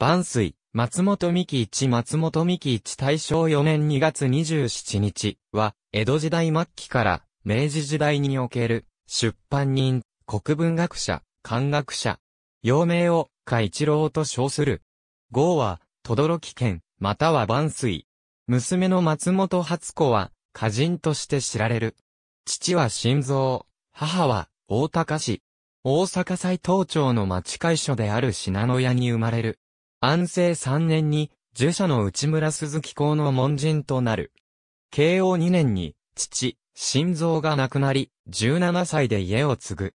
万水、松本美紀一松本美紀一大正4年2月27日は、江戸時代末期から明治時代における出版人、国文学者、漢学者、陽明を下一郎と称する。号は、轟県、または万水。娘の松本初子は、歌人として知られる。父は心臓、母は大高市。大阪斎東町の町会所である信濃屋に生まれる。安政3年に、儒者の内村鈴木公の門人となる。慶応2年に、父、心臓が亡くなり、17歳で家を継ぐ。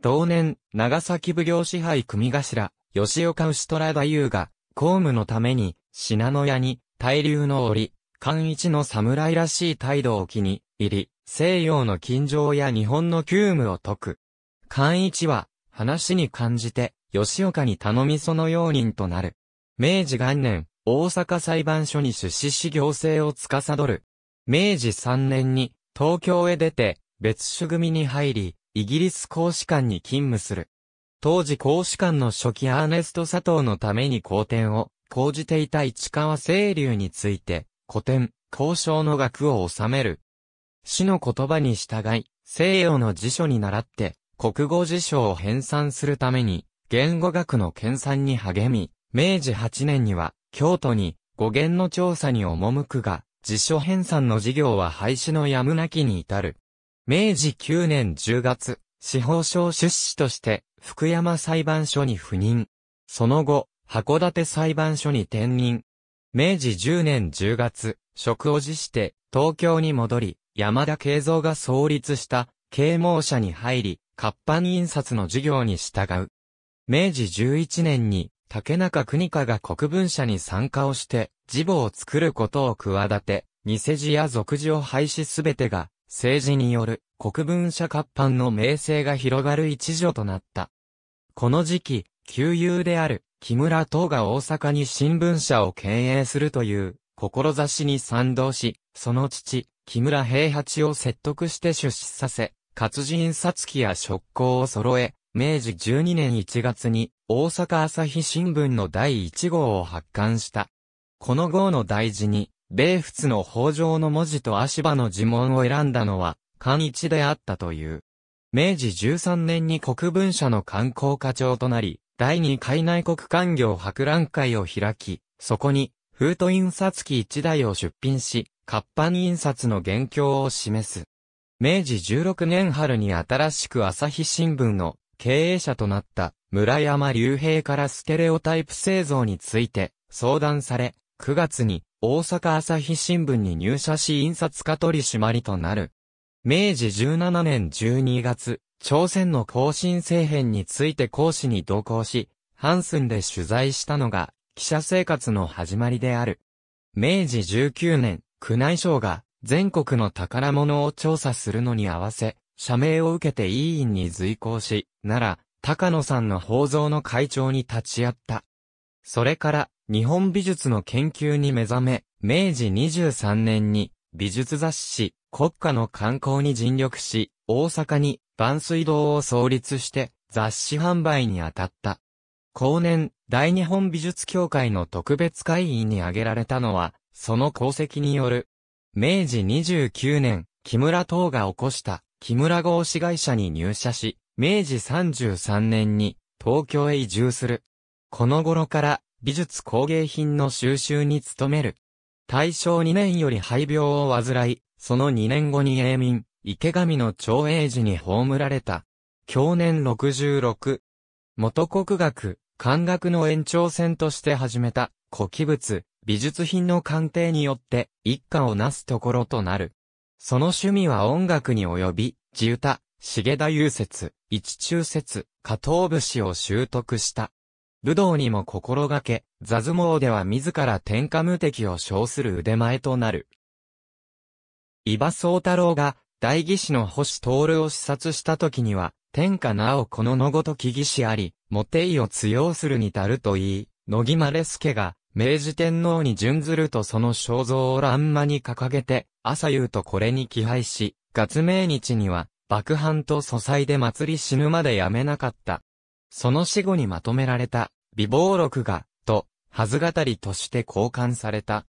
同年、長崎奉行支配組頭、吉岡牛虎太夫が、公務のために、信濃屋に、大流の折、寛一の侍らしい態度を気に入り、西洋の近所や日本の急務を解く。寛一は、話に感じて、吉岡に頼みその用人となる。明治元年、大阪裁判所に出資し行政を司る。明治3年に東京へ出て別種組に入り、イギリス公使館に勤務する。当時公使館の初期アーネスト佐藤のために公転を講じていた市川清流について、古典、交渉の額を収める。死の言葉に従い、西洋の辞書に習って、国語辞書を編纂するために、言語学の研鑽に励み、明治8年には、京都に語源の調査に赴くが、辞書編纂の事業は廃止のやむなきに至る。明治9年10月、司法省出資として、福山裁判所に赴任。その後、函館裁判所に転任。明治10年10月、職を辞して、東京に戻り、山田慶三が創立した、啓蒙社に入り、活版印刷の事業に従う。明治11年に、竹中国家が国分社に参加をして、事母を作ることを企て、偽字や俗字を廃止すべてが、政治による国分社活版の名声が広がる一助となった。この時期、旧友である木村等が大阪に新聞社を経営するという志に賛同し、その父、木村平八を説得して出資させ、活字印刷機や職工を揃え、明治12年1月に大阪朝日新聞の第1号を発刊した。この号の大事に、米仏の法上の文字と足場の呪文を選んだのは、漢一であったという。明治13年に国文社の観光課長となり、第2海内国官業博覧会を開き、そこに、封筒印刷機1台を出品し、活版印刷の現況を示す。明治16年春に新しく朝日新聞の経営者となった村山隆平からステレオタイプ製造について相談され、9月に大阪朝日新聞に入社し印刷家取締りとなる。明治17年12月、朝鮮の更新政変について講師に同行し、ハンスンで取材したのが記者生活の始まりである。明治19年、宮内省が全国の宝物を調査するのに合わせ、社名を受けて委員に随行し、奈良、高野さんの宝蔵の会長に立ち会った。それから、日本美術の研究に目覚め、明治23年に、美術雑誌、国家の観光に尽力し、大阪に、万水堂を創立して、雑誌販売に当たった。後年、大日本美術協会の特別会員に挙げられたのは、その功績による、明治29年、木村等が起こした木村合資会社に入社し、明治33年に東京へ移住する。この頃から美術工芸品の収集に努める。大正2年より肺病を患い、その2年後に永民、池上の長英寺に葬られた。去年66。元国学、漢学の延長線として始めた古器物、美術品の鑑定によって一家をなすところとなる。その趣味は音楽に及び、地歌、重田優説、一中説、加藤節を習得した。武道にも心がけ、座相撲では自ら天下無敵を称する腕前となる。伊庭宗太郎が、大義士の星徹を視察した時には、天下なおこののごとき義士あり、モテイを通用するに足ると言い、野木まれすが、明治天皇に準ずるとその肖像を乱魔に掲げて、朝夕とこれに寄配し、月明日には、爆藩と祖祭で祭り死ぬまでやめなかった。その死後にまとめられた、美貌録が、と、はず語りとして交換された。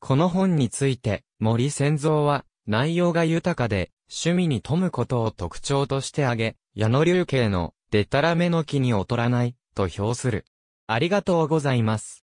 この本について、森仙蔵は、内容が豊かで、趣味に富むことを特徴として挙げ、矢野流慶の、でたらめの木に劣らない、と評する。ありがとうございます。